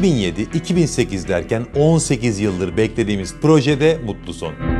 2007-2008 derken 18 yıldır beklediğimiz projede mutlu son.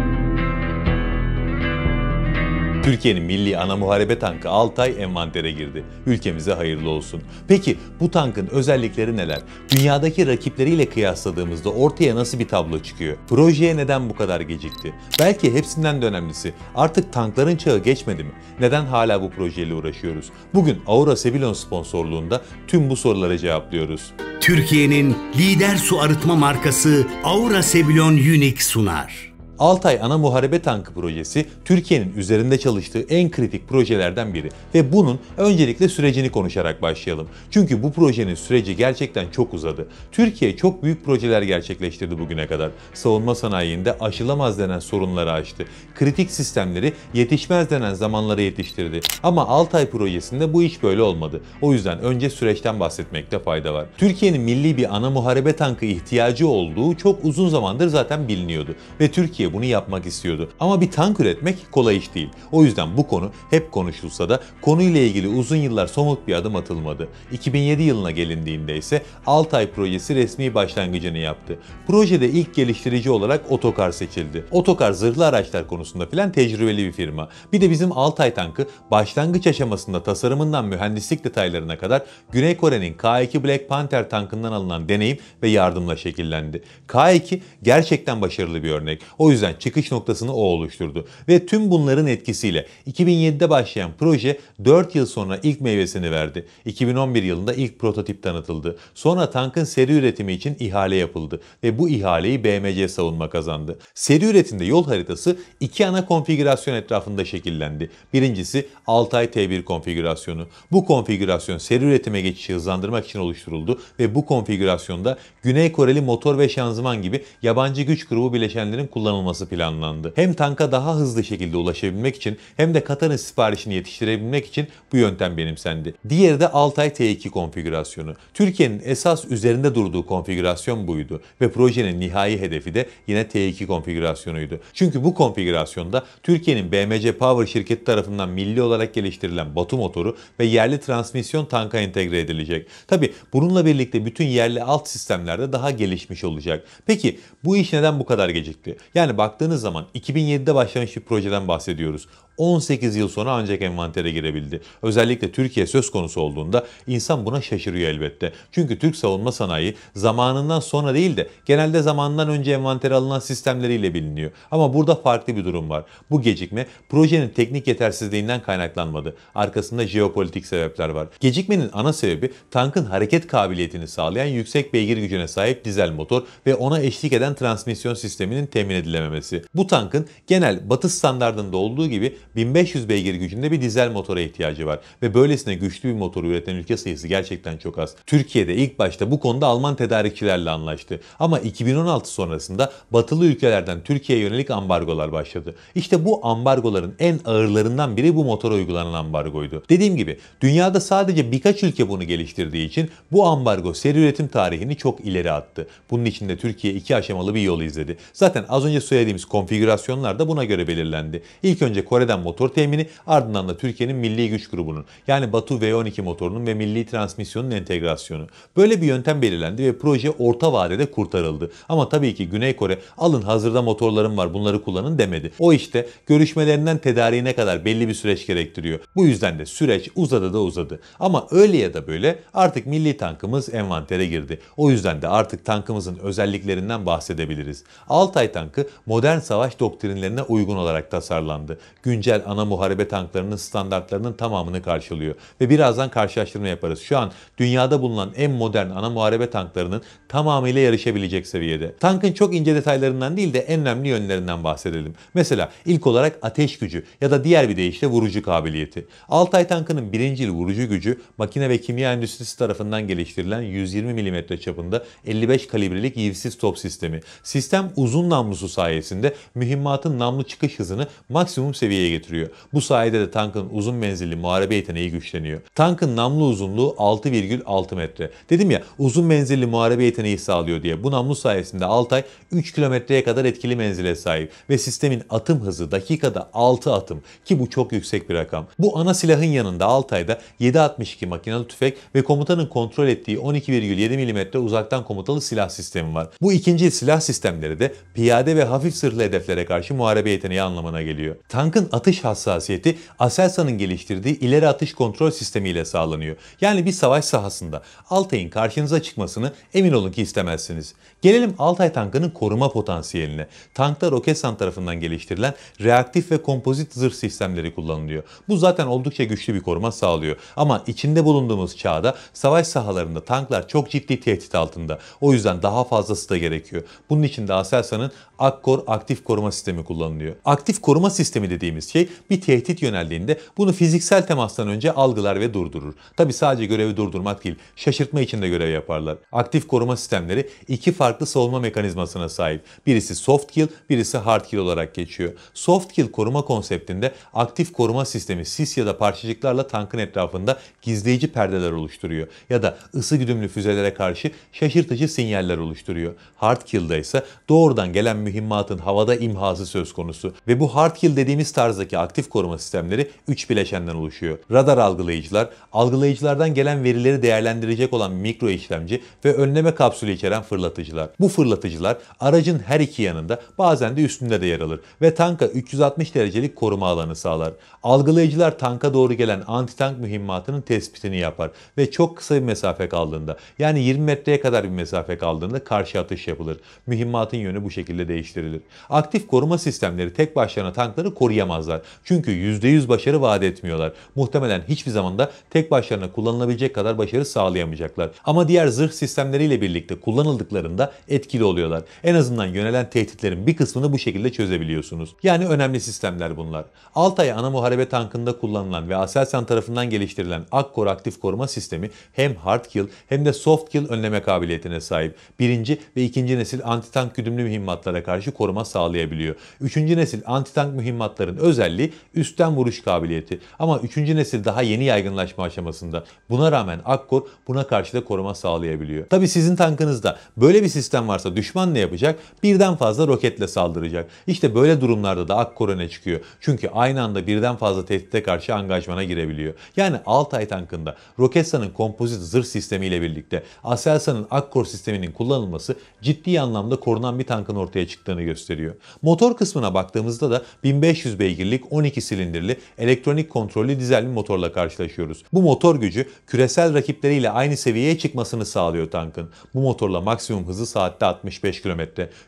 Türkiye'nin milli ana muharebe tankı Altay envantere girdi. Ülkemize hayırlı olsun. Peki bu tankın özellikleri neler? Dünyadaki rakipleriyle kıyasladığımızda ortaya nasıl bir tablo çıkıyor? Projeye neden bu kadar gecikti? Belki hepsinden de önemlisi artık tankların çağı geçmedi mi? Neden hala bu projeyle uğraşıyoruz? Bugün Aura Sebilon sponsorluğunda tüm bu sorulara cevaplıyoruz. Türkiye'nin lider su arıtma markası Aura Sebilon Unique sunar. Altay Ana Muharebe Tankı projesi Türkiye'nin üzerinde çalıştığı en kritik projelerden biri ve bunun öncelikle sürecini konuşarak başlayalım. Çünkü bu projenin süreci gerçekten çok uzadı. Türkiye çok büyük projeler gerçekleştirdi bugüne kadar. Savunma sanayinde aşılamaz denen sorunları aştı. Kritik sistemleri yetişmez denen zamanlara yetiştirdi. Ama Altay projesinde bu iş böyle olmadı. O yüzden önce süreçten bahsetmekte fayda var. Türkiye'nin milli bir ana muharebe tankı ihtiyacı olduğu çok uzun zamandır zaten biliniyordu ve Türkiye bunu yapmak istiyordu. Ama bir tank üretmek kolay iş değil. O yüzden bu konu hep konuşulsa da konuyla ilgili uzun yıllar somut bir adım atılmadı. 2007 yılına gelindiğinde ise Altay projesi resmi başlangıcını yaptı. Projede ilk geliştirici olarak Otokar seçildi. Otokar zırhlı araçlar konusunda filan tecrübeli bir firma. Bir de bizim Altay tankı başlangıç aşamasında tasarımından mühendislik detaylarına kadar Güney Kore'nin K2 Black Panther tankından alınan deneyim ve yardımla şekillendi. K2 gerçekten başarılı bir örnek. O yüzden yüzden çıkış noktasını o oluşturdu. Ve tüm bunların etkisiyle 2007'de başlayan proje 4 yıl sonra ilk meyvesini verdi. 2011 yılında ilk prototip tanıtıldı. Sonra tankın seri üretimi için ihale yapıldı ve bu ihaleyi BMC savunma kazandı. Seri üretimde yol haritası iki ana konfigürasyon etrafında şekillendi. Birincisi Altay T1 konfigürasyonu. Bu konfigürasyon seri üretime geçişi hızlandırmak için oluşturuldu ve bu konfigürasyonda Güney Koreli motor ve şanzıman gibi yabancı güç grubu bileşenlerin kullanılması kullanılması planlandı. Hem tanka daha hızlı şekilde ulaşabilmek için hem de Katar'ın siparişini yetiştirebilmek için bu yöntem benimsendi. Diğeri de Altay T2 konfigürasyonu. Türkiye'nin esas üzerinde durduğu konfigürasyon buydu ve projenin nihai hedefi de yine T2 konfigürasyonuydu. Çünkü bu konfigürasyonda Türkiye'nin BMC Power şirketi tarafından milli olarak geliştirilen Batu motoru ve yerli transmisyon tanka entegre edilecek. Tabi bununla birlikte bütün yerli alt sistemlerde daha gelişmiş olacak. Peki bu iş neden bu kadar gecikti? Yani yani baktığınız zaman 2007'de başlamış bir projeden bahsediyoruz. 18 yıl sonra ancak envantere girebildi. Özellikle Türkiye söz konusu olduğunda insan buna şaşırıyor elbette. Çünkü Türk savunma sanayi zamanından sonra değil de genelde zamandan önce envantere alınan sistemleriyle biliniyor. Ama burada farklı bir durum var. Bu gecikme projenin teknik yetersizliğinden kaynaklanmadı. Arkasında jeopolitik sebepler var. Gecikmenin ana sebebi tankın hareket kabiliyetini sağlayan yüksek beygir gücüne sahip dizel motor ve ona eşlik eden transmisyon sisteminin temin edilememesi. Bu tankın genel batı standartında olduğu gibi 1500 beygir gücünde bir dizel motora ihtiyacı var ve böylesine güçlü bir motor üreten ülke sayısı gerçekten çok az. Türkiye'de ilk başta bu konuda Alman tedarikçilerle anlaştı ama 2016 sonrasında batılı ülkelerden Türkiye'ye yönelik ambargolar başladı. İşte bu ambargoların en ağırlarından biri bu motora uygulanan ambargoydu. Dediğim gibi dünyada sadece birkaç ülke bunu geliştirdiği için bu ambargo seri üretim tarihini çok ileri attı. Bunun için de Türkiye iki aşamalı bir yol izledi. Zaten az önce söylediğimiz konfigürasyonlar da buna göre belirlendi. İlk önce Kore'den motor temini ardından da Türkiye'nin milli güç grubunun yani Batu V12 motorunun ve milli transmisyonun entegrasyonu. Böyle bir yöntem belirlendi ve proje orta vadede kurtarıldı. Ama tabii ki Güney Kore alın hazırda motorlarım var bunları kullanın demedi. O işte görüşmelerinden tedariğine kadar belli bir süreç gerektiriyor. Bu yüzden de süreç uzadı da uzadı. Ama öyle ya da böyle artık milli tankımız envantere girdi. O yüzden de artık tankımızın özelliklerinden bahsedebiliriz. Altay tankı modern savaş doktrinlerine uygun olarak tasarlandı. Güncel dizel ana muharebe tanklarının standartlarının tamamını karşılıyor. Ve birazdan karşılaştırma yaparız. Şu an dünyada bulunan en modern ana muharebe tanklarının tamamıyla yarışabilecek seviyede. Tankın çok ince detaylarından değil de en önemli yönlerinden bahsedelim. Mesela ilk olarak ateş gücü ya da diğer bir deyişle vurucu kabiliyeti. Altay tankının birinci vurucu gücü makine ve kimya endüstrisi tarafından geliştirilen 120 mm çapında 55 kalibrelik yivsiz top sistemi. Sistem uzun namlusu sayesinde mühimmatın namlu çıkış hızını maksimum seviyeye getiriyor getiriyor. Bu sayede de tankın uzun menzilli muharebe yeteneği güçleniyor. Tankın namlu uzunluğu 6,6 metre. Dedim ya uzun menzilli muharebe yeteneği sağlıyor diye. Bu namlu sayesinde Altay 3 kilometreye kadar etkili menzile sahip ve sistemin atım hızı dakikada 6 atım ki bu çok yüksek bir rakam. Bu ana silahın yanında Altay'da 7.62 makinalı tüfek ve komutanın kontrol ettiği 12,7 mm uzaktan komutalı silah sistemi var. Bu ikinci silah sistemleri de piyade ve hafif sırtlı hedeflere karşı muharebe yeteneği anlamına geliyor. Tankın atış atış hassasiyeti Aselsan'ın geliştirdiği ileri atış kontrol sistemiyle sağlanıyor. Yani bir savaş sahasında Altay'ın karşınıza çıkmasını emin olun ki istemezsiniz. Gelelim Altay tankının koruma potansiyeline. Tankta Roketsan tarafından geliştirilen reaktif ve kompozit zırh sistemleri kullanılıyor. Bu zaten oldukça güçlü bir koruma sağlıyor. Ama içinde bulunduğumuz çağda savaş sahalarında tanklar çok ciddi tehdit altında. O yüzden daha fazlası da gerekiyor. Bunun için de Aselsan'ın Akkor aktif koruma sistemi kullanılıyor. Aktif koruma sistemi dediğimiz şey birliği şey bir tehdit yöneldiğinde bunu fiziksel temastan önce algılar ve durdurur. Tabi sadece görevi durdurmak değil, şaşırtma için de görev yaparlar. Aktif koruma sistemleri iki farklı savunma mekanizmasına sahip. Birisi soft kill, birisi hard kill olarak geçiyor. Soft kill koruma konseptinde aktif koruma sistemi sis ya da parçacıklarla tankın etrafında gizleyici perdeler oluşturuyor ya da ısı güdümlü füzelere karşı şaşırtıcı sinyaller oluşturuyor. Hard kill'da ise doğrudan gelen mühimmatın havada imhası söz konusu ve bu hard kill dediğimiz tarzda cihazdaki aktif koruma sistemleri 3 bileşenden oluşuyor. Radar algılayıcılar, algılayıcılardan gelen verileri değerlendirecek olan mikro işlemci ve önleme kapsülü içeren fırlatıcılar. Bu fırlatıcılar aracın her iki yanında bazen de üstünde de yer alır ve tanka 360 derecelik koruma alanı sağlar. Algılayıcılar tanka doğru gelen anti-tank mühimmatının tespitini yapar ve çok kısa bir mesafe kaldığında yani 20 metreye kadar bir mesafe kaldığında karşı atış yapılır. Mühimmatın yönü bu şekilde değiştirilir. Aktif koruma sistemleri tek başlarına tankları koruyamazlar yapamazlar. Çünkü %100 başarı vaat etmiyorlar. Muhtemelen hiçbir zaman da tek başlarına kullanılabilecek kadar başarı sağlayamayacaklar. Ama diğer zırh sistemleriyle birlikte kullanıldıklarında etkili oluyorlar. En azından yönelen tehditlerin bir kısmını bu şekilde çözebiliyorsunuz. Yani önemli sistemler bunlar. Altay ana muharebe tankında kullanılan ve Aselsan tarafından geliştirilen Akkor aktif koruma sistemi hem hard kill hem de soft kill önleme kabiliyetine sahip. Birinci ve ikinci nesil antitank güdümlü mühimmatlara karşı koruma sağlayabiliyor. Üçüncü nesil antitank mühimmatların özel özelliği üstten vuruş kabiliyeti. Ama 3. nesil daha yeni yaygınlaşma aşamasında. Buna rağmen Akkor buna karşı da koruma sağlayabiliyor. Tabi sizin tankınızda böyle bir sistem varsa düşman ne yapacak? Birden fazla roketle saldıracak. İşte böyle durumlarda da Akkor öne çıkıyor. Çünkü aynı anda birden fazla tehdide karşı angajmana girebiliyor. Yani Altay tankında Roketsan'ın kompozit zırh sistemiyle birlikte Aselsan'ın Akkor sisteminin kullanılması ciddi anlamda korunan bir tankın ortaya çıktığını gösteriyor. Motor kısmına baktığımızda da 1500 beygirli silindirlik 12 silindirli elektronik kontrollü dizel bir motorla karşılaşıyoruz. Bu motor gücü küresel rakipleriyle aynı seviyeye çıkmasını sağlıyor tankın. Bu motorla maksimum hızı saatte 65 km.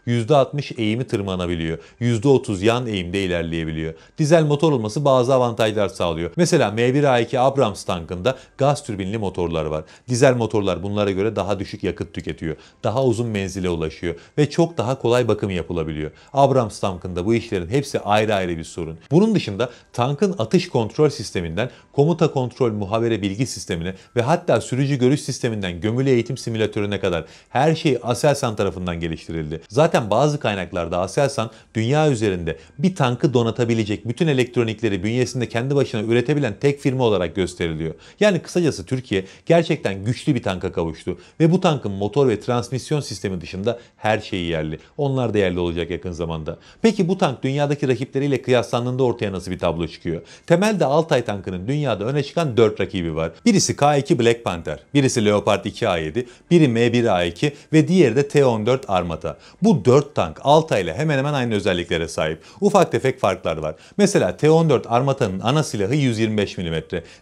%60 eğimi tırmanabiliyor. %30 yan eğimde ilerleyebiliyor. Dizel motor olması bazı avantajlar sağlıyor. Mesela M1A2 Abrams tankında gaz türbinli motorlar var. Dizel motorlar bunlara göre daha düşük yakıt tüketiyor. Daha uzun menzile ulaşıyor ve çok daha kolay bakım yapılabiliyor. Abrams tankında bu işlerin hepsi ayrı ayrı bir sorun. Bunun dışında tankın atış kontrol sisteminden komuta kontrol muhabere bilgi sistemine ve hatta sürücü görüş sisteminden gömülü eğitim simülatörüne kadar her şey Aselsan tarafından geliştirildi. Zaten bazı kaynaklarda Aselsan dünya üzerinde bir tankı donatabilecek bütün elektronikleri bünyesinde kendi başına üretebilen tek firma olarak gösteriliyor. Yani kısacası Türkiye gerçekten güçlü bir tanka kavuştu ve bu tankın motor ve transmisyon sistemi dışında her şeyi yerli. Onlar da yerli olacak yakın zamanda. Peki bu tank dünyadaki rakipleriyle kıyaslandığında ortaya nasıl bir tablo çıkıyor? Temelde Altay tankının dünyada öne çıkan 4 rakibi var. Birisi K2 Black Panther, birisi Leopard 2A7, biri M1A2 ve diğeri de T14 Armata. Bu 4 tank Altay ile hemen hemen aynı özelliklere sahip. Ufak tefek farklar var. Mesela T14 Armata'nın ana silahı 125 mm,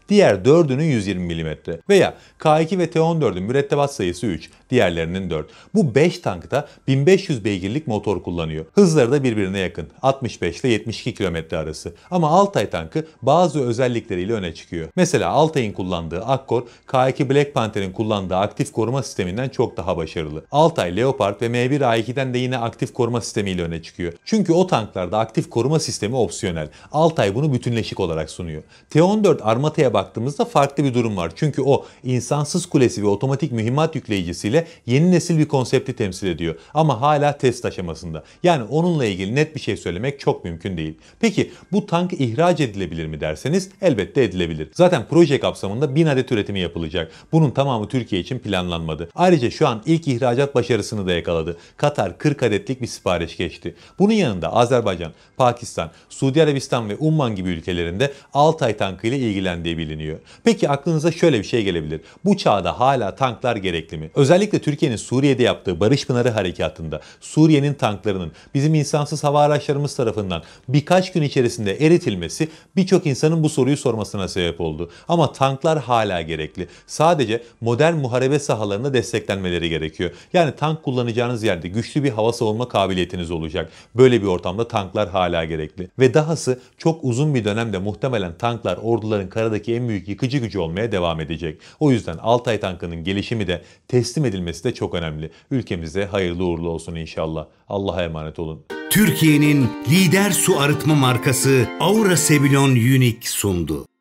diğer 4'ünün 120 mm veya K2 ve T14'ün mürettebat sayısı 3 diğerlerinin 4. Bu 5 tankta 1500 beygirlik motor kullanıyor. Hızları da birbirine yakın. 65 ile 72 km arası. Ama Altay tankı bazı özellikleriyle öne çıkıyor. Mesela Altay'ın kullandığı Akkor, K2 Black Panther'in kullandığı aktif koruma sisteminden çok daha başarılı. Altay Leopard ve M1 A2'den de yine aktif koruma sistemiyle öne çıkıyor. Çünkü o tanklarda aktif koruma sistemi opsiyonel. Altay bunu bütünleşik olarak sunuyor. T-14 Armata'ya baktığımızda farklı bir durum var. Çünkü o insansız kulesi ve otomatik mühimmat yükleyicisiyle yeni nesil bir konsepti temsil ediyor. Ama hala test aşamasında. Yani onunla ilgili net bir şey söylemek çok mümkün değil. Peki bu tank ihraç edilebilir mi derseniz elbette edilebilir. Zaten proje kapsamında 1000 adet üretimi yapılacak. Bunun tamamı Türkiye için planlanmadı. Ayrıca şu an ilk ihracat başarısını da yakaladı. Katar 40 adetlik bir sipariş geçti. Bunun yanında Azerbaycan, Pakistan, Suudi Arabistan ve Umman gibi ülkelerinde Altay tankı ile ilgilendiği biliniyor. Peki aklınıza şöyle bir şey gelebilir. Bu çağda hala tanklar gerekli mi? Özellikle Özellikle Türkiye'nin Suriye'de yaptığı Barış Pınarı Harekatı'nda Suriye'nin tanklarının bizim insansız hava araçlarımız tarafından birkaç gün içerisinde eritilmesi birçok insanın bu soruyu sormasına sebep oldu. Ama tanklar hala gerekli. Sadece modern muharebe sahalarında desteklenmeleri gerekiyor. Yani tank kullanacağınız yerde güçlü bir hava savunma kabiliyetiniz olacak. Böyle bir ortamda tanklar hala gerekli. Ve dahası çok uzun bir dönemde muhtemelen tanklar orduların karadaki en büyük yıkıcı gücü olmaya devam edecek. O yüzden Altay tankının gelişimi de teslim edilmesi edilmesi de çok önemli. Ülkemize hayırlı uğurlu olsun inşallah. Allah'a emanet olun. Türkiye'nin lider su arıtma markası Aura Sebilon Unique sundu.